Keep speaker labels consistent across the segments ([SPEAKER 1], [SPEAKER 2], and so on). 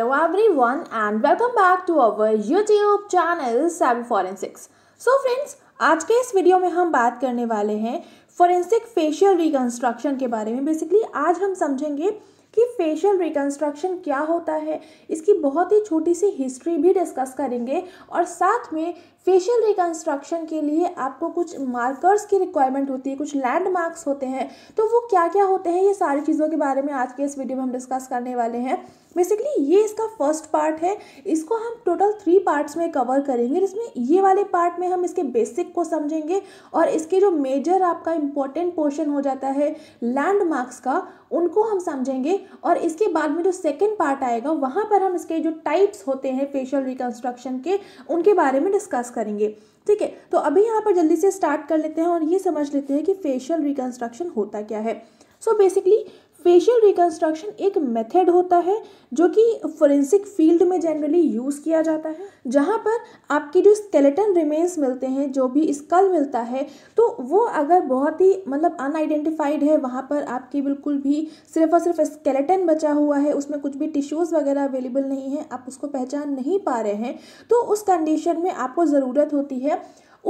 [SPEAKER 1] every everyone and welcome back to our YouTube channel Savvy forensics so friends आज के इस video में हम बात करने वाले हैं फॉरेंसिक फेशियल रिकंस्ट्रक्शन के बारे में बेसिकली आज हम समझेंगे कि फेशियल रिकंस्ट्रक्शन क्या होता है इसकी बहुत ही छोटी सी हिस्ट्री भी डिस्कस करेंगे और साथ में फेशियल रिकंस्ट्रक्शन के लिए आपको कुछ मार्कर्स की रिक्वायरमेंट होती है कुछ लैंडमार्क्स होते हैं तो वो क्या क्या होते हैं ये सारी चीज़ों के बारे में आज के इस वीडियो में हम डिस्कस करने वाले हैं बेसिकली ये इसका फर्स्ट पार्ट है इसको हम टोटल थ्री पार्ट्स में कवर करेंगे जिसमें ये वाले पार्ट में हम इसके बेसिक को समझेंगे और इसके जो मेजर आपका इम्पोर्टेंट पोर्शन हो जाता है लैंडमार्क्स का उनको हम समझेंगे और इसके बाद में जो सेकेंड पार्ट आएगा वहाँ पर हम इसके जो टाइप्स होते हैं फेशियल रिकन्स्ट्रक्शन के उनके बारे में डिस्कस करेंगे ठीक है तो अभी यहाँ पर जल्दी से स्टार्ट कर लेते हैं और ये समझ लेते हैं कि फेशियल रिकन्स्ट्रक्शन होता क्या है सो बेसिकली फेशियल रिकन्स्ट्रक्शन एक मेथड होता है जो कि फोरेंसिक फील्ड में जनरली यूज़ किया जाता है जहाँ पर आपके जो स्केलेटन रिमेन्स मिलते हैं जो भी स्कल मिलता है तो वो अगर बहुत ही मतलब अनआइडेंटिफाइड है वहाँ पर आपकी बिल्कुल भी सिर्फ और सिर्फ स्केलेटन बचा हुआ है उसमें कुछ भी टिश्यूज़ वगैरह अवेलेबल नहीं है आप उसको पहचान नहीं पा रहे हैं तो उस कंडीशन में आपको ज़रूरत होती है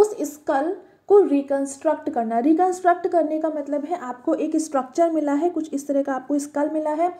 [SPEAKER 1] उस स्कल को रिकन्स्ट्रक्ट करना रिकन्स्ट्रक्ट करने का मतलब है आपको एक स्ट्रक्चर मिला है कुछ इस तरह का आपको स्कल मिला है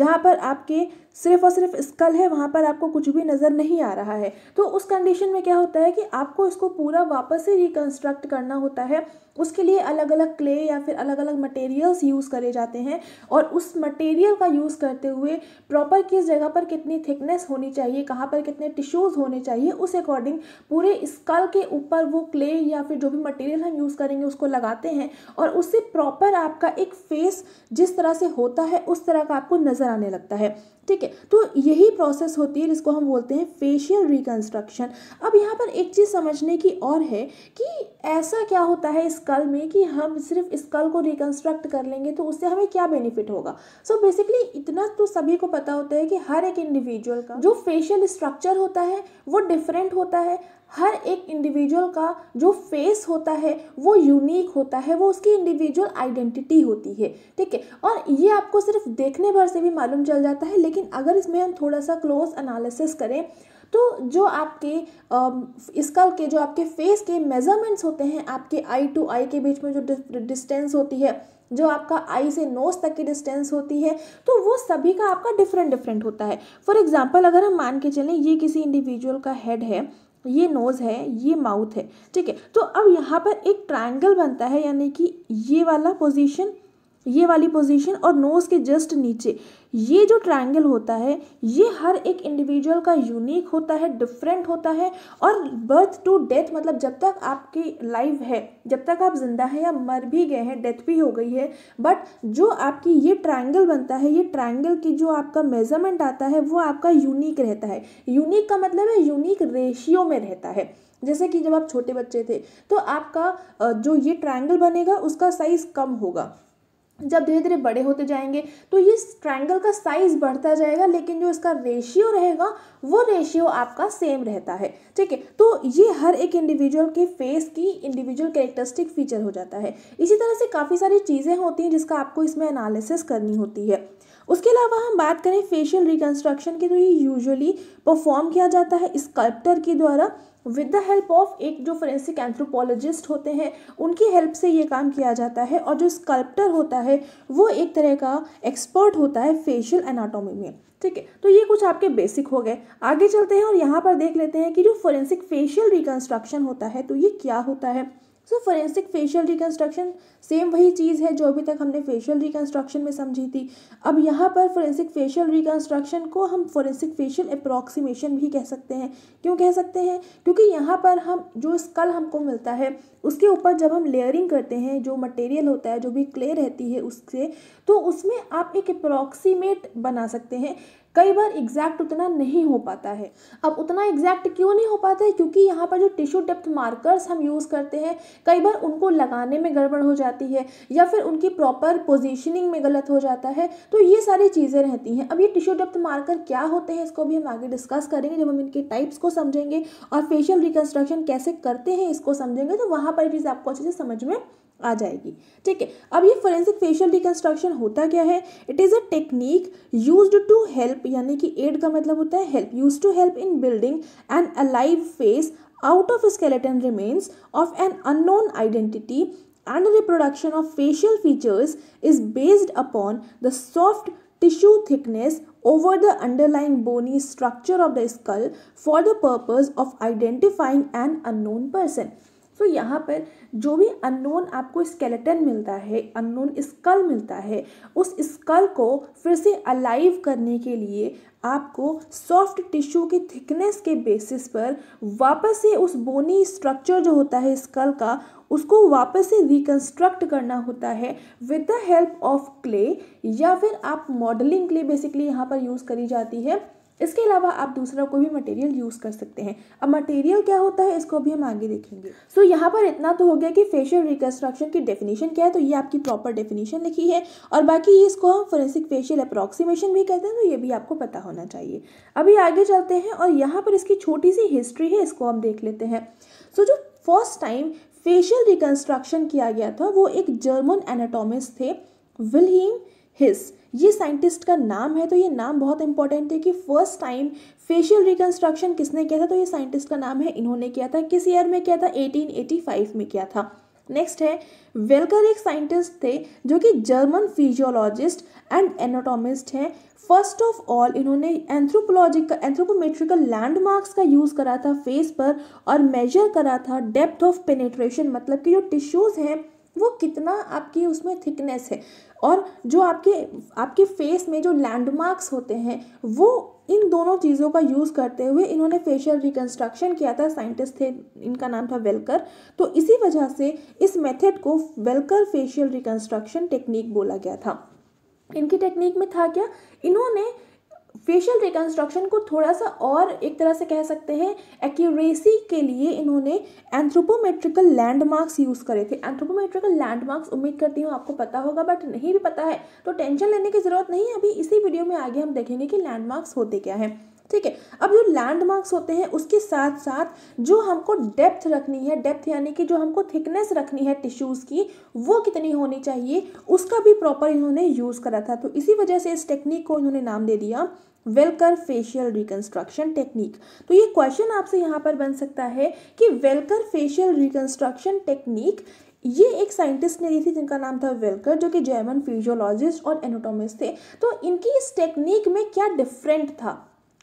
[SPEAKER 1] जहाँ पर आपके सिर्फ और सिर्फ स्कल है वहाँ पर आपको कुछ भी नज़र नहीं आ रहा है तो उस कंडीशन में क्या होता है कि आपको इसको पूरा वापस से रिकन्स्ट्रक्ट करना होता है उसके लिए अलग अलग क्ले या फिर अलग अलग मटेरियल्स यूज़ करे जाते हैं और उस मटेरियल का यूज़ करते हुए प्रॉपर किस जगह पर कितनी थिकनेस होनी चाहिए कहाँ पर कितने टिश्यूज़ होने चाहिए उस अकॉर्डिंग पूरे स्कल के ऊपर वो क्ले या फिर जो भी मटेरियल हम यूज़ करेंगे उसको लगाते हैं और उससे प्रॉपर आपका एक फेस जिस तरह से होता है उस तरह का आपको नज़र आने लगता है ठीक है तो यही प्रोसेस होती है जिसको हम बोलते हैं फेशियल रिकन्स्ट्रक्शन अब यहाँ पर एक चीज़ समझने की और है कि ऐसा क्या होता है स्कल में कि हम सिर्फ स्कल को रिकन्स्ट्रक्ट कर लेंगे तो उससे हमें क्या बेनिफिट होगा सो so बेसिकली इतना तो सभी को पता होता है कि हर एक इंडिविजुअल का जो फेशियल स्ट्रक्चर होता है वो डिफरेंट होता है हर एक इंडिविजुअल का जो फेस होता है वो यूनिक होता है वो उसकी इंडिविजुअल आइडेंटिटी होती है ठीक है और ये आपको सिर्फ देखने भर से भी मालूम चल जाता है लेकिन अगर इसमें हम थोड़ा सा क्लोज एनालिसिस करें तो जो आपके स्कल के जो आपके फेस के मेजरमेंट्स होते हैं आपके आई टू आई के बीच में जो डिस्टेंस होती है जो आपका आई से नोज तक की डिस्टेंस होती है तो वो सभी का आपका डिफरेंट डिफरेंट होता है फॉर एग्जाम्पल अगर हम मान के चलें ये किसी इंडिविजुअल का हेड है ये नोज़ है ये माउथ है ठीक है तो अब यहाँ पर एक ट्रायंगल बनता है यानी कि ये वाला पोजीशन ये वाली पोजीशन और नोज़ के जस्ट नीचे ये जो ट्रायंगल होता है ये हर एक इंडिविजुअल का यूनिक होता है डिफरेंट होता है और बर्थ टू डेथ मतलब जब तक आपकी लाइफ है जब तक आप जिंदा हैं या मर भी गए हैं डेथ भी हो गई है बट जो आपकी ये ट्रायंगल बनता है ये ट्रायंगल की जो आपका मेजरमेंट आता है वो आपका यूनिक रहता है यूनिक का मतलब है यूनिक रेशियो में रहता है जैसे कि जब आप छोटे बच्चे थे तो आपका जो ये ट्रायंगल बनेगा उसका साइज़ कम होगा जब धीरे धीरे बड़े होते जाएंगे तो ये ट्रायंगल का साइज़ बढ़ता जाएगा लेकिन जो इसका रेशियो रहेगा वो रेशियो आपका सेम रहता है ठीक है तो ये हर एक इंडिविजुअल के फेस की इंडिविजुअल कैरेक्टरिस्टिक फीचर हो जाता है इसी तरह से काफ़ी सारी चीज़ें होती हैं जिसका आपको इसमें एनालिसिस करनी होती है उसके अलावा हम बात करें फेशियल रिकन्स्ट्रक्शन की तो ये यूजुअली परफॉर्म किया जाता है स्कल्प्टर के द्वारा विद द हेल्प ऑफ एक जो फोरेंसिक एंथ्रोपोलॉजिस्ट होते हैं उनकी हेल्प से ये काम किया जाता है और जो स्कल्प्टर होता है वो एक तरह का एक्सपर्ट होता है फेशियल एनाटॉमी में ठीक है तो ये कुछ आपके बेसिक हो गए आगे चलते हैं और यहाँ पर देख लेते हैं कि जो फोरेंसिक फेशियल रिकन्स्ट्रक्शन होता है तो ये क्या होता है so forensic facial reconstruction same वही चीज़ है जो अभी तक हमने फेशियल रिकन्स्ट्रक्शन में समझी थी अब यहाँ पर फोरेंसिक फेशियल रिकन्स्ट्रक्शन को हम फोरेंसिक फेशियल अप्रॉक्सीमेशन भी कह सकते हैं क्यों कह सकते हैं क्योंकि यहाँ पर हम जो स्कल हमको मिलता है उसके ऊपर जब हम लेयरिंग करते हैं जो मटेरियल होता है जो भी क्ले रहती है उससे तो उसमें आप एक अप्रॉक्सीमेट बना सकते हैं कई बार एग्जैक्ट उतना नहीं हो पाता है अब उतना एग्जैक्ट क्यों नहीं हो पाता है क्योंकि यहाँ पर जो टिश्यू डेप्थ मार्कर्स हम यूज़ करते हैं कई बार उनको लगाने में गड़बड़ हो जाती है या फिर उनकी प्रॉपर पोजिशनिंग में गलत हो जाता है तो ये सारी चीज़ें रहती हैं अब ये टिश्यू डेप्थ मार्कर क्या होते हैं इसको भी हम आगे डिस्कस करेंगे जब हम इनके टाइप्स को समझेंगे और फेशियल रिकन्स्ट्रक्शन कैसे करते हैं इसको समझेंगे तो वहाँ पर भी आपको अच्छे से समझ में आ जाएगी ठीक है अब ये फोरेंसिक फेशियल रिकंस्ट्रक्शन होता क्या है it is a technique use to help यानी कि एड का मतलब होता है help use to help in building an alive face out of skeleton remains of an unknown identity and reproduction of facial features is based upon the soft tissue thickness over the underlying bony structure of the skull for the purpose of identifying an unknown person so यहाँ पर जो भी unknown आपको skeleton मिलता है unknown school मिलता है उस स्कल को फिर से अलाइव करने के लिए आपको सॉफ्ट टिश्यू की थिकनेस के बेसिस पर वापस से उस बोनी स्ट्रक्चर जो होता है स्कल का उसको वापस से रिकन्स्ट्रक्ट करना होता है with the help of clay या फिर आप मॉडलिंग क्ले बेसिकली यहाँ पर यूज़ करी जाती है इसके अलावा आप दूसरा कोई भी मटेरियल यूज़ कर सकते हैं अब मटेरियल क्या होता है इसको भी हम आगे देखेंगे सो so, यहाँ पर इतना तो हो गया कि फेशियल रिकन्स्ट्रक्शन की डेफिनेशन क्या है तो ये आपकी प्रॉपर डेफिनेशन लिखी है और बाकी ये इसको हम फोरेंसिक फेशियल अप्रॉक्सीमेशन भी कहते हैं तो ये भी आपको पता होना चाहिए अभी आगे चलते हैं और यहाँ पर इसकी छोटी सी हिस्ट्री है इसको हम देख लेते हैं सो so, जो फर्स्ट टाइम फेशियल रिकन्स्ट्रक्शन किया गया था वो एक जर्मन एनाटोमिस्ट थे विलहीम हिस्स ये साइंटिस्ट का नाम है तो ये नाम बहुत इंपॉर्टेंट है कि फर्स्ट टाइम फेशियल रिकन्स्ट्रक्शन किसने किया था तो ये साइंटिस्ट का नाम है इन्होंने किया था किस ईयर में किया था 1885 में किया था नेक्स्ट है वेलकर एक साइंटिस्ट थे जो कि जर्मन फिजियोलॉजिस्ट एंड एनाटोमिस्ट हैं फर्स्ट ऑफ ऑल इन्होंने एंथ्रोपोलॉजिकल एंथ्रोपोमेट्रिकल लैंडमार्क्स का यूज़ करा था फेस पर और मेजर करा था डेप्थ ऑफ पेनेट्रेशन मतलब कि जो टिश्यूज़ हैं वो कितना आपकी उसमें थिकनेस है और जो आपके आपके फेस में जो लैंडमार्क्स होते हैं वो इन दोनों चीज़ों का यूज़ करते हुए इन्होंने फेशियल रिकन्स्ट्रक्शन किया था साइंटिस्ट थे इनका नाम था वेलकर तो इसी वजह से इस मेथड को वेलकर फेशियल रिकन्स्ट्रक्शन टेक्निक बोला गया था इनकी टेक्निक में था क्या इन्होंने फेशियल रिकन्स्ट्रक्शन को थोड़ा सा और एक तरह से कह सकते हैं एक्यूरेसी के लिए इन्होंने एंथ्रोपोमेट्रिकल लैंडमार्क्स यूज़ करे थे एंथ्रोपोमेट्रिकल लैंडमार्क्स उम्मीद करती हूँ आपको पता होगा बट नहीं भी पता है तो टेंशन लेने की ज़रूरत नहीं है अभी इसी वीडियो में आगे हम देखेंगे कि लैंडमार्क्स होते क्या हैं ठीक है अब जो लैंडमार्क्स होते हैं उसके साथ साथ जो हमको डेप्थ रखनी है डेप्थ यानी कि जो हमको थिकनेस रखनी है टिश्यूज़ की वो कितनी होनी चाहिए उसका भी प्रॉपर इन्होंने यूज़ करा था तो इसी वजह से इस टेक्निक को इन्होंने नाम दे दिया वेलकर फेशियल रिकन्स्ट्रक्शन टेक्निक तो ये क्वेश्चन आपसे यहाँ पर बन सकता है कि वेलकर फेशियल रिकन्स्ट्रक्शन टेक्निक ये एक साइंटिस्ट ने दी थी जिनका नाम था वेलकर जो कि जर्मन फिजियोलॉजिस्ट और एनाटोमिस्ट थे तो इनकी इस टेक्निक में क्या डिफरेंट था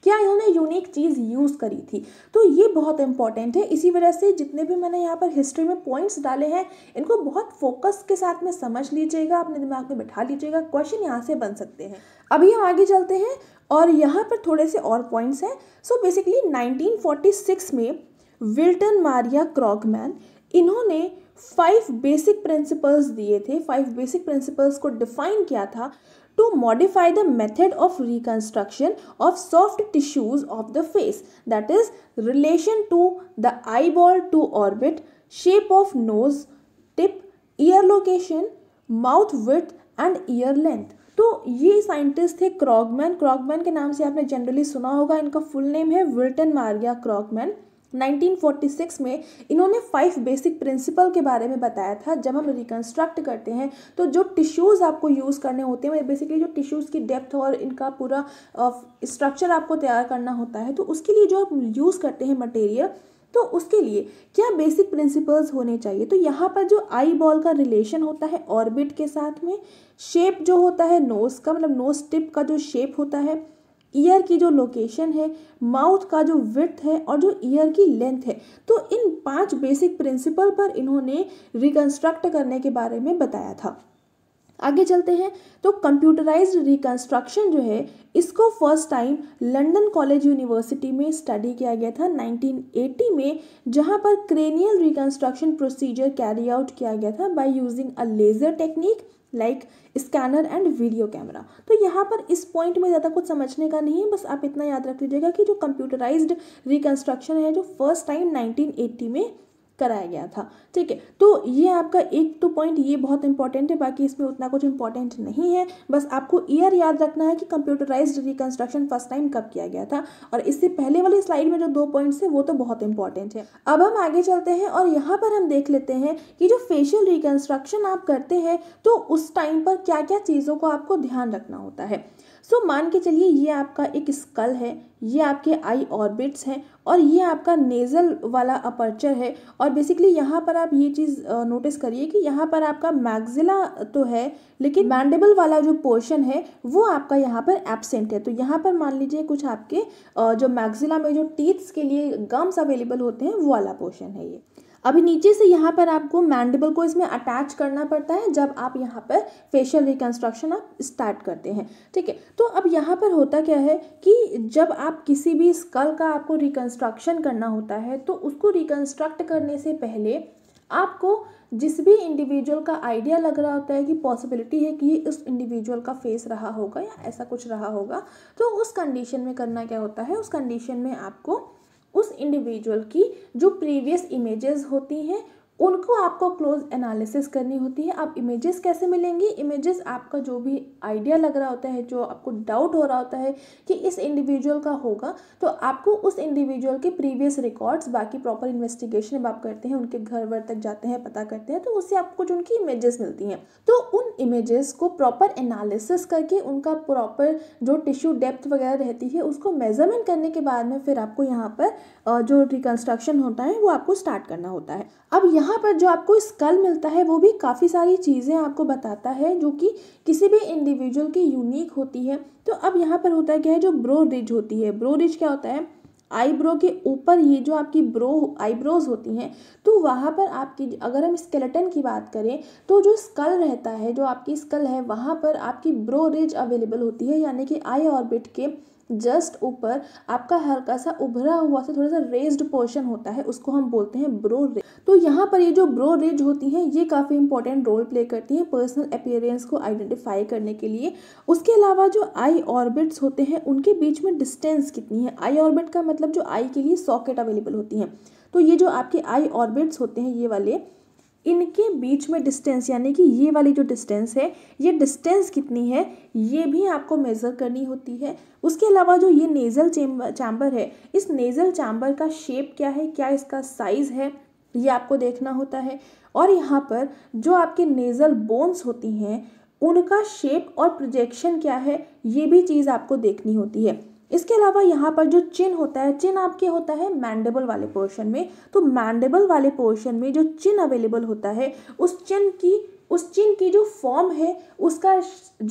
[SPEAKER 1] क्या इन्होंने यूनिक चीज़ यूज़ करी थी तो ये बहुत इंपॉर्टेंट है इसी वजह से जितने भी मैंने यहाँ पर हिस्ट्री में पॉइंट्स डाले हैं इनको बहुत फोकस के साथ में समझ लीजिएगा अपने दिमाग में बैठा लीजिएगा क्वेश्चन यहाँ से बन सकते हैं अभी हम आगे चलते हैं और यहाँ पर थोड़े से और पॉइंट्स हैं सो बेसिकली 1946 में विल्टन मारिया क्रॉकमैन इन्होंने फाइव बेसिक प्रिंसिपल्स दिए थे फाइव बेसिक प्रिंसिपल्स को डिफाइन किया था to modify the method of reconstruction of soft tissues of the face that is relation to the eyeball to orbit, shape of nose, tip, ear location, mouth with and ear length तो ये scientist थे क्रॉगमैन क्रॉगमैन के नाम से आपने generally सुना होगा इनका फुल नेम है विल्टन मारिया क्रॉगमैन 1946 में इन्होंने फाइव बेसिक प्रिंसिपल के बारे में बताया था जब हम रिकन्स्ट्रक्ट करते हैं तो जो टिश्यूज़ आपको यूज़ करने होते हैं बेसिकली जो टिश्यूज़ की डेप्थ और इनका पूरा स्ट्रक्चर आपको तैयार करना होता है तो उसके लिए जो आप यूज़ करते हैं मटेरियल तो उसके लिए क्या बेसिक प्रिंसिपल्स होने चाहिए तो यहाँ पर जो आई बॉल का रिलेशन होता है ऑर्बिट के साथ में शेप जो होता है नोज़ का मतलब नोज टिप का जो शेप होता है ईयर की जो लोकेशन है माउथ का जो विथ है और जो ईयर की लेंथ है तो इन पांच बेसिक प्रिंसिपल पर इन्होंने रिकंस्ट्रक्ट करने के बारे में बताया था आगे चलते हैं तो कंप्यूटराइज्ड रिकन्स्ट्रक्शन जो है इसको first time London college university में स्टडी किया गया था 1980 में जहां पर cranial reconstruction procedure carry out किया गया था by using a laser technique like scanner and video camera तो यहाँ पर इस पॉइंट में ज़्यादा कुछ समझने का नहीं है बस आप इतना याद रख लीजिएगा कि जो कंप्यूटराइज्ड रिकन्स्ट्रक्शन है जो फर्स्ट टाइम 1980 में कराया गया था ठीक है तो ये आपका एक तो पॉइंट ये बहुत इंपॉर्टेंट है बाकी इसमें उतना कुछ इंपॉर्टेंट नहीं है बस आपको ईयर याद रखना है कि कंप्यूटराइज रिकन्स्ट्रक्शन फर्स्ट टाइम कब किया गया था और इससे पहले वाली स्लाइड में जो दो पॉइंट्स है वो तो बहुत इंपॉर्टेंट है अब हम आगे चलते हैं और यहाँ पर हम देख लेते हैं कि जो फेशियल रिकन्स्ट्रक्शन आप करते हैं तो उस टाइम पर क्या क्या चीज़ों को आपको ध्यान रखना होता है सो so, मान के चलिए ये आपका एक स्कल है ये आपके आई ऑर्बिट्स हैं और ये आपका नेज़ल वाला अपर्चर है और बेसिकली यहाँ पर आप ये चीज़ नोटिस करिए कि यहाँ पर आपका मैग्जिला तो है लेकिन मैंडेबल वाला जो पोर्शन है वो आपका यहाँ पर एबसेंट है तो यहाँ पर मान लीजिए कुछ आपके जो मैगजिला में जो टीथ्स के लिए गम्स अवेलेबल होते हैं वो वाला पोर्शन है ये अभी नीचे से यहाँ पर आपको मैंडेबल को इसमें अटैच करना पड़ता है जब आप यहाँ पर फेशियल रिकन्स्ट्रक्शन आप स्टार्ट करते हैं ठीक है तो अब यहाँ पर होता क्या है कि जब आप किसी भी स्कल का आपको रिकन्स्ट्रक्शन करना होता है तो उसको रिकन्स्ट्रक्ट करने से पहले आपको जिस भी इंडिविजुअल का आइडिया लग रहा होता है कि पॉसिबिलिटी है कि ये उस इंडिविजुअल का फेस रहा होगा या ऐसा कुछ रहा होगा तो उस कंडीशन में करना क्या होता है उस कंडीशन में आपको उस इंडिविजुअल की जो प्रीवियस इमेजेस होती हैं उनको आपको क्लोज एनालिसिस करनी होती है आप इमेजेस कैसे मिलेंगी इमेजेस आपका जो भी आइडिया लग रहा होता है जो आपको डाउट हो रहा होता है कि इस इंडिविजुअल का होगा तो आपको उस इंडिविजुअल के प्रीवियस रिकॉर्ड्स बाकी प्रॉपर इन्वेस्टिगेशन आप करते हैं उनके घर वर तक जाते हैं पता करते हैं तो उससे आपको जो उनकी इमेजेस मिलती हैं तो उन इमेजेस को प्रॉपर एनालिसिस करके उनका प्रॉपर जो टिश्यू डेप्थ वगैरह रहती है उसको मेजरमेंट करने के बाद में फिर आपको यहाँ पर जो रिकन्स्ट्रक्शन होता है वो आपको स्टार्ट करना होता है अब यहाँ यहाँ पर जो आपको स्कल मिलता है वो भी काफ़ी सारी चीज़ें आपको बताता है जो कि किसी भी इंडिविजुअल की यूनिक होती है तो अब यहाँ पर होता है क्या है जो ब्रो रिज होती है ब्रो रिज क्या होता है आईब्रो के ऊपर ये जो आपकी ब्रो आईब्रोज होती हैं तो वहाँ पर आपकी अगर हम स्केलेटन की बात करें तो जो स्कल रहता है जो आपकी स्कल है वहाँ पर आपकी ब्रो रिज अवेलेबल होती है यानी कि आई ऑर्बिट के जस्ट ऊपर आपका हल्का सा उभरा हुआ सा थोड़ा सा रेज्ड पोर्शन होता है उसको हम बोलते हैं ब्रो रेज तो यहाँ पर ये जो ब्रो रेज होती हैं ये काफ़ी इंपॉर्टेंट रोल प्ले करती हैं पर्सनल अपियरेंस को आइडेंटिफाई करने के लिए उसके अलावा जो आई ऑर्बिट्स होते हैं उनके बीच में डिस्टेंस कितनी है आई ऑर्बिट का मतलब जो आई के लिए सॉकेट अवेलेबल होती हैं तो ये जो आपके आई ऑर्बिट्स होते हैं ये वाले इनके बीच में डिस्टेंस यानी कि ये वाली जो डिस्टेंस है ये डिस्टेंस कितनी है ये भी आपको मेज़र करनी होती है उसके अलावा जो ये नेज़ल चैम्बर है इस नेज़ल चैम्बर का शेप क्या है क्या इसका साइज़ है ये आपको देखना होता है और यहाँ पर जो आपके नेज़ल बोन्स होती हैं उनका शेप और प्रोजेक्शन क्या है ये भी चीज़ आपको देखनी होती है इसके अलावा यहाँ पर जो चिन होता है चिन आपके होता है मैंडेबल वाले पोर्शन में तो मैंडेबल वाले पोर्शन में जो चिन अवेलेबल होता है उस चिन की उस चिन की जो फॉर्म है उसका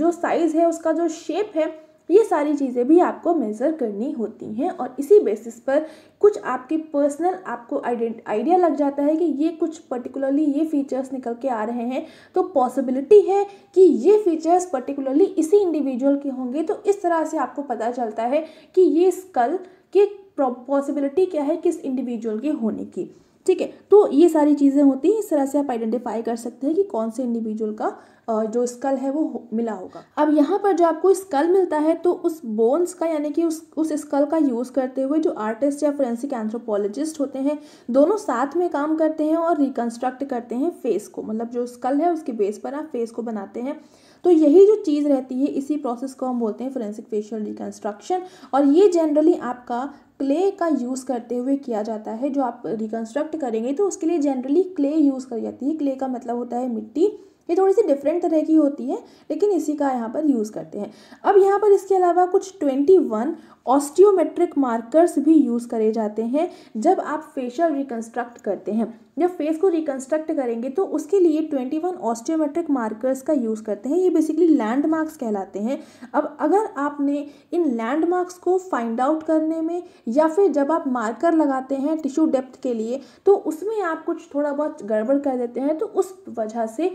[SPEAKER 1] जो साइज़ है उसका जो शेप है ये सारी चीज़ें भी आपको मेज़र करनी होती हैं और इसी बेसिस पर कुछ आपके पर्सनल आपको आइडिया लग जाता है कि ये कुछ पर्टिकुलरली ये फीचर्स निकल के आ रहे हैं तो पॉसिबिलिटी है कि ये फीचर्स पर्टिकुलरली इसी इंडिविजुअल के होंगे तो इस तरह से आपको पता चलता है कि ये स्कल के पॉसिबिलिटी क्या है किस इंडिविजुअल के होने की ठीक है तो ये सारी चीज़ें होती हैं इस तरह से आप आइडेंटिफाई कर सकते हैं कि कौन से इंडिविजुअल का जो स्कल है वो मिला होगा अब यहाँ पर जो आपको स्कल मिलता है तो उस बोन्स का यानी कि उस उस स्कल का यूज़ करते हुए जो आर्टिस्ट या फोरेंसिक एंथ्रोपोलॉजिस्ट होते हैं दोनों साथ में काम करते हैं और रिकन्स्ट्रक्ट करते हैं फेस को मतलब जो स्कल है उसके बेस पर आप फेस को बनाते हैं तो यही जो चीज़ रहती है इसी प्रोसेस को हम बोलते हैं फोरेंसिक फेशियल रिकन्स्ट्रक्शन और ये जनरली आपका क्ले का यूज़ करते हुए किया जाता है जो आप रिकन्स्ट्रक्ट करेंगे तो उसके लिए जनरली क्ले यूज़ करी जाती है क्ले का मतलब होता है मिट्टी ये थोड़ी सी डिफरेंट तरह की होती है लेकिन इसी का यहाँ पर यूज़ करते हैं अब यहाँ पर इसके अलावा कुछ ट्वेंटी वन ऑस्टियोमेट्रिक मार्कर्स भी यूज़ करे जाते हैं जब आप फेशियल रिकन्स्ट्रक्ट करते हैं जब फेस को रिकन्स्ट्रक्ट करेंगे तो उसके लिए ट्वेंटी वन ऑस्टियोमेट्रिक मार्कर्स का यूज़ करते हैं ये बेसिकली लैंडमार्क्स कहलाते हैं अब अगर आपने इन लैंडमार्क्स को फाइंड आउट करने में या फिर जब आप मार्कर लगाते हैं टिश्यू डेप्थ के लिए तो उसमें आप कुछ थोड़ा बहुत गड़बड़ कर देते हैं तो उस वजह से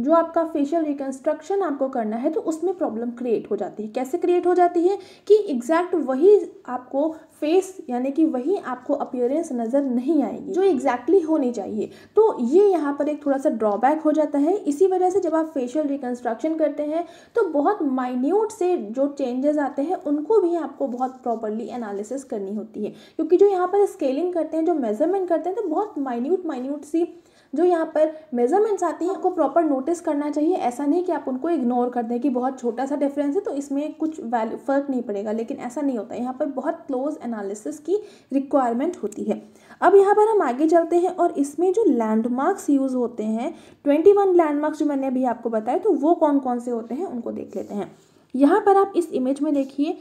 [SPEAKER 1] जो आपका फेशियल रिकन्स्ट्रक्शन आपको करना है तो उसमें प्रॉब्लम क्रिएट हो जाती है कैसे क्रिएट हो जाती है कि एग्जैक्ट वही आपको फेस यानी कि वही आपको अपियरेंस नज़र नहीं आएगी जो एग्जैक्टली exactly होनी चाहिए तो ये यहाँ पर एक थोड़ा सा ड्रॉबैक हो जाता है इसी वजह से जब आप फेशियल रिकन्स्ट्रक्शन करते हैं तो बहुत माइन्यूट से जो चेंजेस आते हैं उनको भी आपको बहुत प्रॉपरली एनालिसिस करनी होती है क्योंकि जो यहाँ पर स्केलिंग करते हैं जो मेजरमेंट करते हैं तो बहुत माइन्यूट माइन्यूट सी जो यहाँ पर मेजरमेंट्स आती हैं आपको प्रॉपर नोटिस करना चाहिए ऐसा नहीं कि आप उनको इग्नोर कर दें कि बहुत छोटा सा डिफरेंस है तो इसमें कुछ वैल्यू फ़र्क नहीं पड़ेगा लेकिन ऐसा नहीं होता यहाँ पर बहुत क्लोज एनालिसिस की रिक्वायरमेंट होती है अब यहाँ पर हम आगे चलते हैं और इसमें जो लैंडमार्क्स यूज़ होते हैं ट्वेंटी वन लैंडमार्क्स जो मैंने अभी आपको बताया तो वो कौन कौन से होते हैं उनको देख लेते हैं यहाँ पर आप इस इमेज में देखिए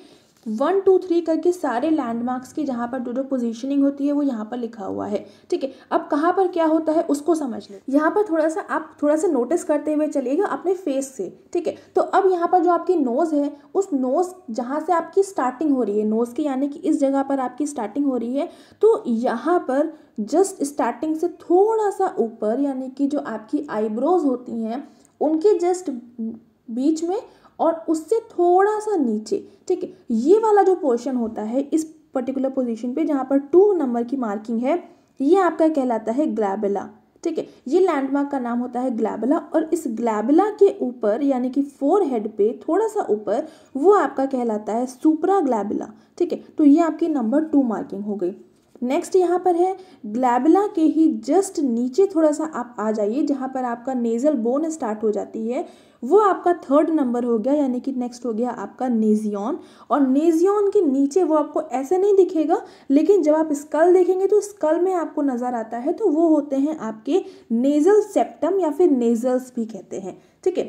[SPEAKER 1] वन टू थ्री करके सारे लैंडमार्क्स की जहाँ पर जो पोजीशनिंग होती है वो यहाँ पर लिखा हुआ है ठीक है अब कहाँ पर क्या होता है उसको समझ लें यहाँ पर थोड़ा सा आप थोड़ा सा नोटिस करते हुए चलिएगा अपने फेस से ठीक है तो अब यहाँ पर जो आपकी नोज़ है उस नोज़ जहाँ से आपकी स्टार्टिंग हो रही है नोज़ की यानी कि इस जगह पर आपकी स्टार्टिंग हो रही है तो यहाँ पर जस्ट स्टार्टिंग से थोड़ा सा ऊपर यानी कि जो आपकी आईब्रोज होती हैं उनके जस्ट बीच में और उससे थोड़ा सा नीचे ठीक है ये वाला जो पोर्शन होता है इस पर्टिकुलर पोजीशन पे जहाँ पर टू नंबर की मार्किंग है ये आपका कहलाता है ग्लैबिला ठीक है ये लैंडमार्क का नाम होता है ग्लैबला और इस ग्लैबला के ऊपर यानी कि फोर हेड पे थोड़ा सा ऊपर वो आपका कहलाता है सुपरा ग्लैबला ठीक है तो ये आपकी नंबर टू मार्किंग हो गई नेक्स्ट यहाँ पर है ग्लैबला के ही जस्ट नीचे थोड़ा सा आप आ जाइए जहाँ पर आपका नेज़ल बोन स्टार्ट हो जाती है वो आपका थर्ड नंबर हो गया यानी कि नेक्स्ट हो गया आपका नेजियन और नेजियन के नीचे वो आपको ऐसे नहीं दिखेगा लेकिन जब आप स्कल देखेंगे तो स्कल में आपको नज़र आता है तो वो होते हैं आपके नेज़ल सेप्टम या फिर नेज़ल्स भी कहते हैं ठीक है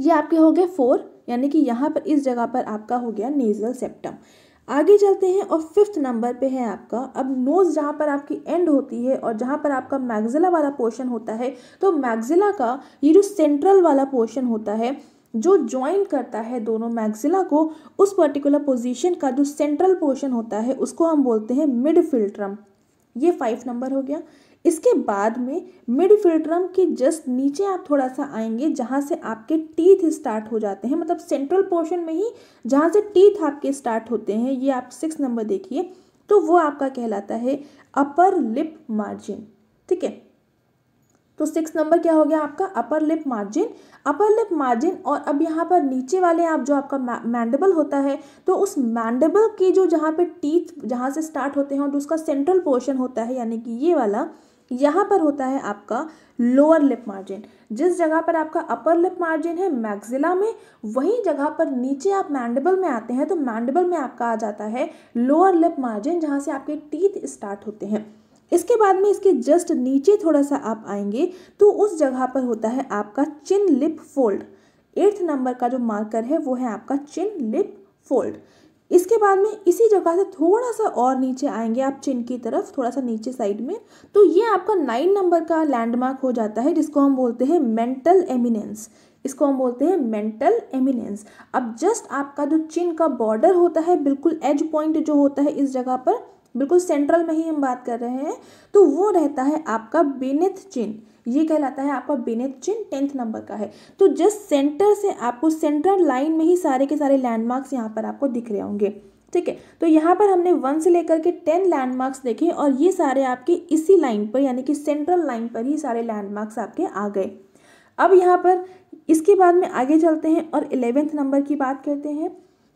[SPEAKER 1] ये आपके हो गए फोर यानी कि यहाँ पर इस जगह पर आपका हो गया नेज़ल सेप्टम आगे चलते हैं और फिफ्थ नंबर पे है आपका अब नोज़ जहाँ पर आपकी एंड होती है और जहाँ पर आपका मैग्जिला वाला पोर्शन होता है तो मैग्जिला का ये जो सेंट्रल वाला पोर्शन होता है जो ज्वाइन करता है दोनों मैग्जिला को उस पर्टिकुलर पोजीशन का जो सेंट्रल पोर्शन होता है उसको हम बोलते हैं मिड फिल्ट्रम ये फाइव नंबर हो गया इसके बाद में मिड फिल्ट्रम के जस्ट नीचे आप थोड़ा सा आएंगे जहाँ से आपके टीथ स्टार्ट हो जाते हैं मतलब सेंट्रल पोर्शन में ही जहाँ से टीथ आपके स्टार्ट होते हैं ये आप सिक्स नंबर देखिए तो वो आपका कहलाता है अपर लिप मार्जिन ठीक है तो सिक्स नंबर क्या हो गया आपका upper lip margin upper lip margin और अब यहाँ पर नीचे वाले आप जो आपका मैंडेबल होता है तो उस मैंडेबल की जो जहाँ पे टीथ जहाँ से स्टार्ट होते हैं और जो उसका सेंट्रल पोर्शन होता है यानी कि ये वाला यहाँ पर होता है आपका लोअर लिप मार्जिन जिस जगह पर आपका अपर लिप मार्जिन है मैक्सिला में वही जगह पर नीचे आप मैंडेबल में आते हैं तो मैंडेबल में आपका आ जाता है लोअर लिप मार्जिन जहाँ से आपके टीथ स्टार्ट होते हैं इसके बाद में इसके जस्ट नीचे थोड़ा सा आप आएंगे तो उस जगह पर होता है आपका chin lip fold eighth number का जो मार्कर है वो है आपका चिन लिप फोल्ड इसके बाद में इसी जगह से थोड़ा सा और नीचे आएंगे आप चिन की तरफ थोड़ा सा नीचे साइड में तो ये आपका नाइन नंबर का लैंडमार्क हो जाता है जिसको हम बोलते हैं मेंटल एमिनेंस इसको हम बोलते हैं मेंटल एमिनेंस अब जस्ट आपका जो चिन का बॉर्डर होता है बिल्कुल एज पॉइंट जो होता है इस जगह पर बिल्कुल सेंट्रल में ही हम बात कर रहे हैं तो वो रहता है आपका बेनेथ चिन्ह ये कहलाता है आपका बेनेथ चिन्ह टेंथ नंबर का है तो जस्ट सेंटर से आपको सेंट्रल लाइन में ही सारे के सारे लैंडमार्क्स यहाँ पर आपको दिख रहे होंगे ठीक है तो यहाँ पर हमने वन से लेकर के टेन लैंडमार्क्स देखे और ये सारे आपके इसी लाइन पर यानी कि सेंट्रल लाइन पर ही सारे लैंडमार्क्स आपके आ गए अब यहाँ पर इसके बाद में आगे चलते हैं और इलेवेंथ नंबर की बात करते हैं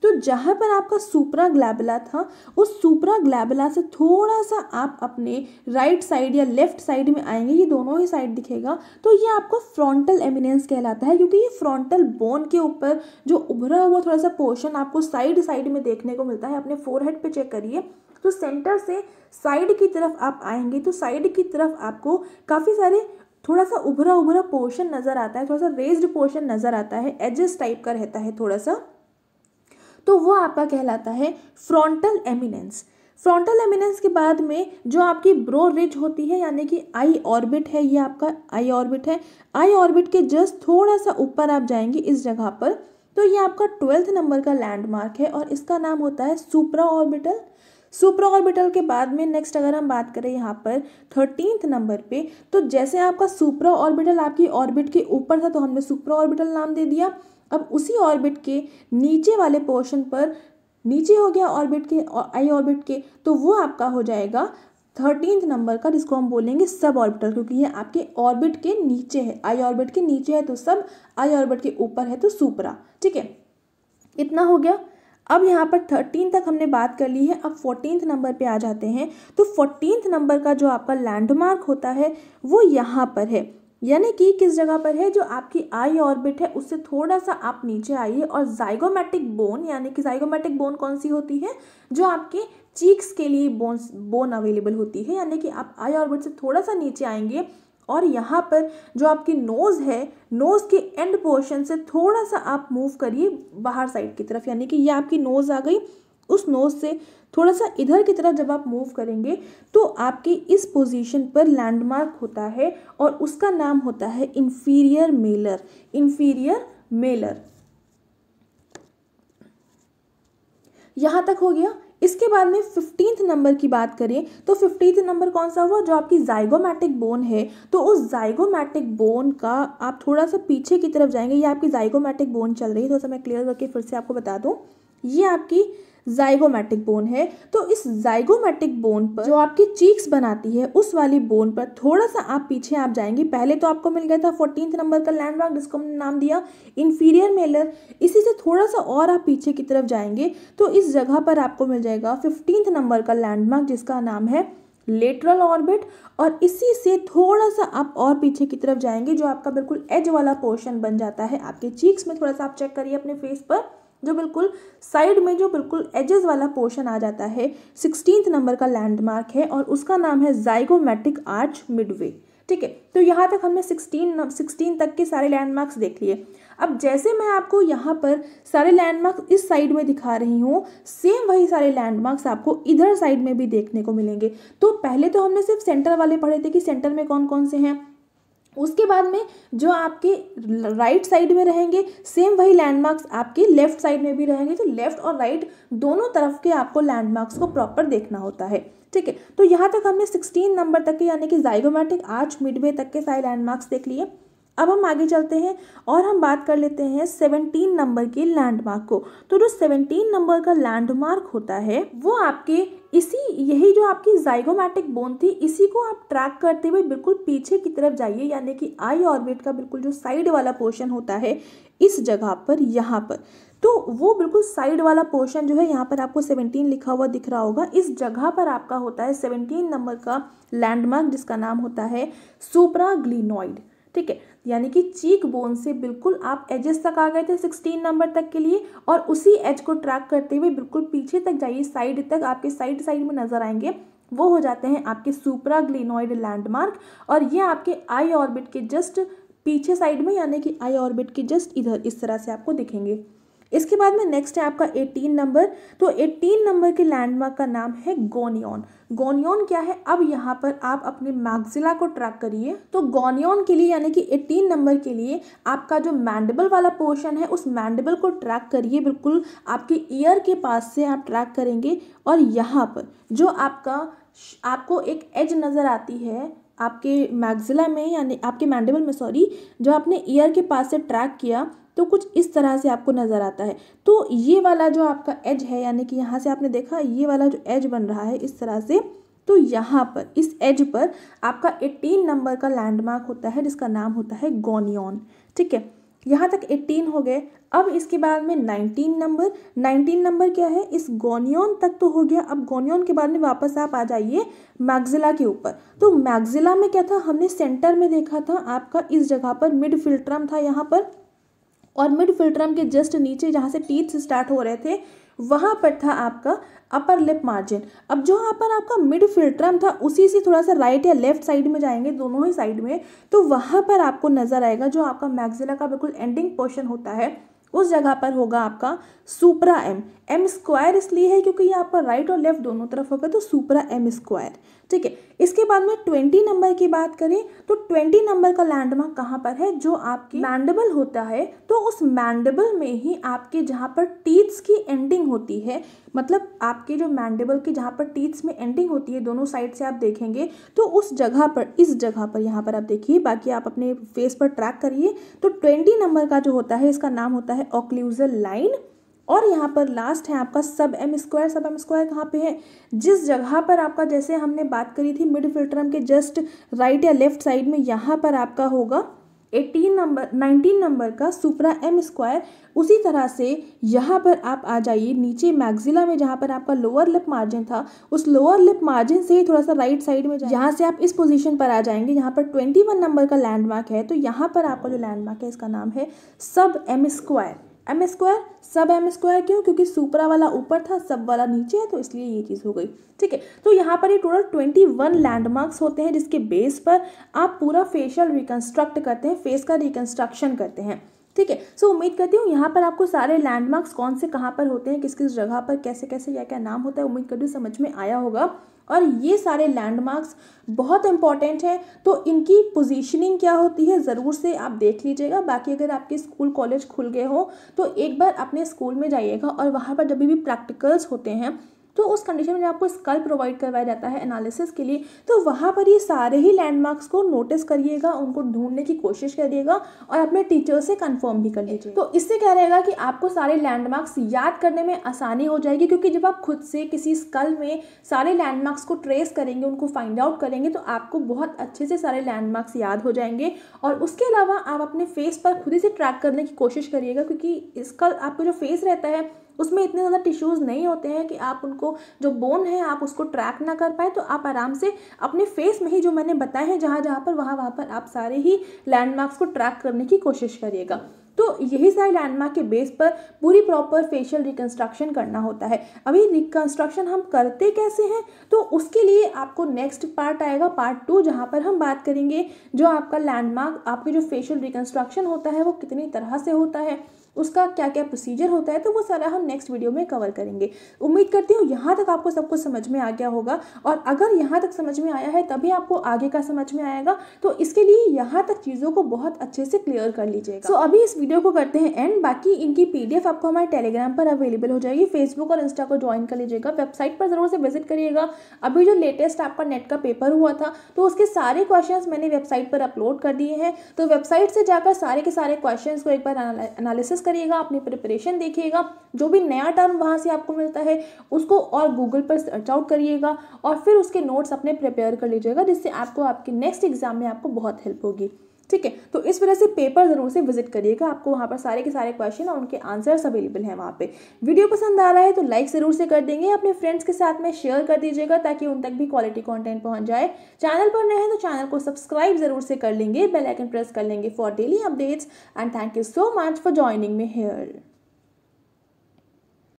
[SPEAKER 1] तो जहाँ पर आपका सुपरा ग्लैबला था उस सुपरा ग्लैबला से थोड़ा सा आप अपने राइट साइड या लेफ्ट साइड में आएंगे ये दोनों ही साइड दिखेगा तो ये आपको फ्रॉन्टल एमिनेंस कहलाता है क्योंकि ये फ्रॉन्टल बोन के ऊपर जो उभरा हुआ थोड़ा सा पोर्शन आपको साइड साइड में देखने को मिलता है अपने फोरहेड पे चेक करिए तो सेंटर से साइड की तरफ आप आएंगे तो साइड की तरफ आपको काफ़ी सारे थोड़ा सा उभरा उभरा पोर्शन नज़र आता है थोड़ा सा रेज्ड पोर्शन नज़र आता है एजेस टाइप का रहता है थोड़ा सा तो वो आपका कहलाता है फ्रॉन्टल एमिनेंस फ्रॉन्टल एमिनेंस के बाद में जो आपकी ब्रो रिज होती है यानी कि आई ऑर्बिट है ये आपका आई ऑर्बिट है आई ऑर्बिट के जस्ट थोड़ा सा ऊपर आप जाएंगे इस जगह पर तो ये आपका ट्वेल्थ नंबर का लैंडमार्क है और इसका नाम होता है सुप्रा ऑर्बिटल सुप्रा ऑर्बिटल के बाद में नेक्स्ट अगर हम बात करें यहाँ पर थर्टीनथ नंबर पे तो जैसे आपका सुप्रा ऑर्बिटल आपकी ऑर्बिट के ऊपर था तो हमने सुप्रा ऑर्बिटल नाम दे दिया अब उसी ऑर्बिट के नीचे वाले पोर्शन पर नीचे हो गया ऑर्बिट के आई ऑर्बिट के तो वो आपका हो जाएगा थर्टीन नंबर का जिसको हम बोलेंगे सब ऑर्बिटल क्योंकि ये आपके ऑर्बिट के नीचे है आई ऑर्बिट के नीचे है तो सब आई ऑर्बिट के ऊपर है तो सुपरा ठीक है इतना हो गया अब यहाँ पर थर्टीन तक हमने बात कर ली है अब फोर्टीन नंबर पे आ जाते हैं तो फोर्टीन नंबर का जो आपका लैंडमार्क होता है वो यहाँ पर है यानी कि किस जगह पर है जो आपकी आई ऑर्बिट है उससे थोड़ा सा आप नीचे आइए और जाइगोमेटिक बोन यानी कि जाइगोमेटिक बोन कौन सी होती है जो आपके चीक्स के लिए बोन्स बोन अवेलेबल होती है यानी कि आप आई ऑर्बिट से थोड़ा सा नीचे आएंगे और यहाँ पर जो आपकी नोज़ है नोज़ के एंड पोर्शन से थोड़ा सा आप मूव करिए बाहर साइड की तरफ यानी कि ये आपकी नोज़ आ गई उस नोज से थोड़ा सा इधर की तरफ जब आप मूव करेंगे तो आपके इस पोजीशन पर लैंडमार्क होता है और उसका नाम होता है इन्फीरियर मेलर इन्फीरियर मेलर यहाँ तक हो गया इसके बाद में फिफ्टींथ नंबर की बात करें तो फिफ्टींथ नंबर कौन सा हुआ जो आपकी जाइगोमैटिक बोन है तो उस जाइगोमैटिक बोन का आप थोड़ा सा पीछे की तरफ जाएंगे ये आपकी जाइगोमैटिक बोन चल रही है थोड़ा सा मैं क्लियर करके फिर से आपको बता दूँ ये आपकी जाइगोमेटिक बोन है तो इस जाइगोमेटिक बोन पर जो आपकी चीक्स बनाती है उस वाली बोन पर थोड़ा सा आप पीछे आप जाएंगे पहले तो आपको मिल गया था फोर्टीन नंबर का लैंडमार्क जिसको हमने नाम दिया इन्फीरियर मेलर इसी से थोड़ा सा और आप पीछे की तरफ जाएंगे तो इस जगह पर आपको मिल जाएगा फिफ्टींथ नंबर का लैंडमार्क जिसका नाम है लेटरल ऑर्बिट और इसी से थोड़ा सा आप और पीछे की तरफ जाएंगे जो आपका बिल्कुल एज वाला पोर्शन बन जाता है आपके चीक्स में थोड़ा सा आप चेक करिए अपने फेस पर जो बिल्कुल साइड में जो बिल्कुल एजेस वाला पोर्शन आ जाता है सिक्सटीन नंबर का लैंडमार्क है और उसका नाम है जाइगोमेटिक आर्च मिडवे ठीक है तो यहाँ तक हमने सिक्सटीन सिक्सटीन तक के सारे लैंडमार्क्स देख लिए अब जैसे मैं आपको यहाँ पर सारे लैंडमार्क्स इस साइड में दिखा रही हूँ सेम वही सारे लैंडमार्क्स आपको इधर साइड में भी देखने को मिलेंगे तो पहले तो हमने सिर्फ सेंटर वाले पढ़े थे कि सेंटर में कौन कौन से हैं उसके बाद में जो आपके राइट साइड में रहेंगे सेम वही लैंडमार्क्स आपके लेफ्ट साइड में भी रहेंगे तो लेफ्ट और राइट दोनों तरफ के आपको लैंडमार्क्स को प्रॉपर देखना होता है ठीक है तो यहाँ तक हमने सिक्सटीन नंबर तक के यानी कि जाइगोमेटिक आर्च मिडवे तक के सारे लैंडमार्क्स देख लिए अब हम आगे चलते हैं और हम बात कर लेते हैं सेवनटीन नंबर के लैंडमार्क को तो जो सेवनटीन नंबर का लैंडमार्क होता है वो आपके इसी यही जो आपकी जाइगोमैटिक बोन थी इसी को आप ट्रैक करते हुए बिल्कुल पीछे की तरफ जाइए यानी कि आई ऑर्बिट का बिल्कुल जो साइड वाला पोर्शन होता है इस जगह पर यहाँ पर तो वो बिल्कुल साइड वाला पोर्शन जो है यहाँ पर आपको 17 लिखा हुआ दिख रहा होगा इस जगह पर आपका होता है 17 नंबर का लैंडमार्क जिसका नाम होता है सुप्रा ग्लिनॉइड ठीक है यानी कि चीक बोन से बिल्कुल आप एजेस तक आ गए थे सिक्सटीन नंबर तक के लिए और उसी एज को ट्रैक करते हुए बिल्कुल पीछे तक जाइए साइड तक आपके साइड साइड में नजर आएंगे वो हो जाते हैं आपके सुपरा ग्लिनॉइड लैंडमार्क और ये आपके आई ऑर्बिट के जस्ट पीछे साइड में यानी कि आई ऑर्बिट के जस्ट इधर इस तरह से आपको दिखेंगे इसके बाद में नेक्स्ट है आपका एटीन नंबर तो एटीन नंबर के लैंडमार्क का नाम है गोनियॉन गोनियॉन क्या है अब यहाँ पर आप अपने मैगजिला को ट्रैक करिए तो गोनियॉन के लिए यानी कि एटीन नंबर के लिए आपका जो मैंडेबल वाला पोर्शन है उस मैंडेबल को ट्रैक करिए बिल्कुल आपके ईयर के पास से आप ट्रैक करेंगे और यहाँ पर जो आपका आपको एक एज नज़र आती है आपके मैगजिला में यानी आपके मैंडेबल में सॉरी जो आपने ईयर के पास से ट्रैक किया तो कुछ इस तरह से आपको नज़र आता है तो ये वाला जो आपका एज है यानी कि यहाँ से आपने देखा ये वाला जो एज बन रहा है इस तरह से तो यहाँ पर इस एज पर आपका एटीन नंबर का लैंडमार्क होता है जिसका नाम होता है गोनियन ठीक है यहाँ तक एटीन हो गए अब इसके बाद में नाइनटीन नंबर नाइनटीन नंबर क्या है इस गोनियन तक तो हो गया अब गोनियन के बाद में वापस आप आ जाइए मैगजिला के ऊपर तो मैगजिला में क्या था हमने सेंटर में देखा था आपका इस जगह पर मिड फिल्ट्रम था यहाँ पर और मिड फिल्ट्रम के जस्ट नीचे जहाँ से टीथ स्टार्ट हो रहे थे वहाँ पर था आपका अपर लिप मार्जिन अब यहाँ पर आपका मिड फिल्ट्रम था उसी से थोड़ा सा राइट या लेफ्ट साइड में जाएंगे दोनों ही साइड में तो वहाँ पर आपको नज़र आएगा जो आपका मैगजिला का बिल्कुल एंडिंग पोर्शन होता है उस जगह पर होगा आपका सुपरा एम एम स्क्वायर इसलिए है क्योंकि ये आपका राइट और लेफ्ट दोनों तरफ होगा तो सुपरा एम स्क्वायर ठीक है इसके बाद में ट्वेंटी नंबर की बात करें तो ट्वेंटी नंबर का लैंडमार्क कहाँ पर है जो आपकी मैंडेबल होता है तो उस मैंडेबल में ही आपके जहाँ पर टीथ्स की एंडिंग होती है मतलब आपके जो मैंडेबल की जहाँ पर टीथ्स में एंडिंग होती है दोनों साइड से आप देखेंगे तो उस जगह पर इस जगह पर यहाँ पर आप देखिए बाकी आप अपने फेस पर ट्रैक करिए तो ट्वेंटी नंबर का जो होता है इसका नाम होता है ऑक्ल्यूजल लाइन और यहाँ पर लास्ट है आपका सब एम स्क्वायर सब एम स्क्वायर कहाँ पे है जिस जगह पर आपका जैसे हमने बात करी थी मिड फिल्ट्रम के जस्ट राइट या लेफ्ट साइड में यहाँ पर आपका होगा 18 नंबर 19 नंबर का सुपरा एम स्क्वायर उसी तरह से यहाँ पर आप आ जाइए नीचे मैगजिला में जहाँ पर आपका लोअर लिप मार्जिन था उस लोअर लिप मार्जिन से ही थोड़ा सा राइट साइड में जहाँ से आप इस पोजीशन पर आ जाएंगे यहाँ पर 21 नंबर का लैंडमार्क है तो यहाँ पर आपका जो लैंडमार्क है इसका नाम है sub M square M square सब एम स्क्वायर क्यों क्योंकि सुपरा वाला ऊपर था सब वाला नीचे है तो इसलिए ये चीज़ हो गई ठीक है तो यहाँ पर ये टोटल ट्वेंटी वन लैंडमार्क्स होते हैं जिसके बेस पर आप पूरा फेशियल रिकन्स्ट्रक्ट करते हैं फेस का रिकन्स्ट्रक्शन करते हैं ठीक है सो उम्मीद करती हूँ यहाँ पर आपको सारे लैंडमार्क्स कौन से कहाँ पर होते हैं किस किस जगह पर कैसे कैसे या क्या नाम होता है उम्मीद करती हूँ समझ में आया होगा और ये सारे लैंडमार्क्स बहुत इंपॉर्टेंट हैं तो इनकी पोजीशनिंग क्या होती है ज़रूर से आप देख लीजिएगा बाकी अगर आपके स्कूल कॉलेज खुल गए हो तो एक बार अपने स्कूल में जाइएगा और वहाँ पर जब भी प्रैक्टिकल्स होते हैं तो उस कंडीशन में आपको स्कल प्रोवाइड करवाया जाता है एनालिसिस के लिए तो वहाँ पर ये सारे ही लैंडमार्क्स को नोटिस करिएगा उनको ढूंढने की कोशिश करिएगा और अपने टीचर से कन्फर्म भी कर लीजिए तो इससे क्या रहेगा कि आपको सारे लैंडमार्क्स याद करने में आसानी हो जाएगी क्योंकि जब आप खुद से किसी स्कल में सारे लैंडमार्क्स को ट्रेस करेंगे उनको फाइंड आउट करेंगे तो आपको बहुत अच्छे से सारे लैंडमार्क्स याद हो जाएंगे और उसके अलावा आप अपने फेस पर खुद ही से ट्रैक करने की कोशिश करिएगा क्योंकि स्कल आपका जो फेस रहता है उसमें इतने ज़्यादा टिश्यूज़ नहीं होते हैं कि आप उनको जो बोन है आप उसको ट्रैक ना कर पाए तो आप आराम से अपने फेस में ही जो मैंने बताए हैं जहाँ जहाँ पर वहाँ वहाँ पर आप सारे ही लैंडमार्क्स को ट्रैक करने की कोशिश करिएगा तो यही सारे लैंडमार्क के बेस पर पूरी प्रॉपर फेशियल रिकन्स्ट्रक्शन करना होता है अभी रिकन्स्ट्रक्शन हम करते कैसे हैं तो उसके लिए आपको नेक्स्ट पार्ट आएगा पार्ट टू जहाँ पर हम बात करेंगे जो आपका लैंडमार्क आपके जो फेशियल रिकन्स्ट्रक्शन होता है वो कितनी तरह से होता है उसका क्या क्या प्रोसीजर होता है तो वो सारा हम नेक्स्ट वीडियो में कवर करेंगे उम्मीद करती हूँ यहाँ तक आपको सब कुछ समझ में आ गया होगा और अगर यहाँ तक समझ में आया है तभी आपको आगे का समझ में आएगा तो इसके लिए यहाँ तक चीज़ों को बहुत अच्छे से क्लियर कर लीजिएगा सो so, अभी इस वीडियो को करते हैं एंड बाकी इनकी पी आपको हमारे टेलीग्राम पर अवेलेबल हो जाएगी फेसबुक और इंस्टा को ज्वाइन कर लीजिएगा वेबसाइट पर ज़रूर से विजिट करिएगा अभी जो लेटेस्ट आपका नेट का पेपर हुआ था तो उसके सारे क्वेश्चन मैंने वेबसाइट पर अपलोड कर दिए हैं तो वेबसाइट से जाकर सारे के सारे क्वेश्चन को एक बार एनालिसिस करिएगा अपनी प्रिपरेशन देखिएगा जो भी नया टर्म वहाँ से आपको मिलता है उसको और गूगल पर सर्च आउट करिएगा और फिर उसके नोट्स अपने प्रिपेयर कर लीजिएगा जिससे आपको आपके नेक्स्ट एग्जाम में आपको बहुत हेल्प होगी ठीक है तो इस वजह से पेपर ज़रूर से विजिट करिएगा आपको वहाँ पर सारे के सारे क्वेश्चन और उनके आंसर्स अवेलेबल हैं वहाँ पे वीडियो पसंद आ रहा है तो लाइक ज़रूर से कर देंगे अपने फ्रेंड्स के साथ में शेयर कर दीजिएगा ताकि उन तक भी क्वालिटी कंटेंट पहुँच जाए चैनल पर नए हैं तो चैनल को सब्सक्राइब ज़रूर से कर लेंगे बेलाइकन प्रेस कर लेंगे for daily updates and thank you so much for joining me hair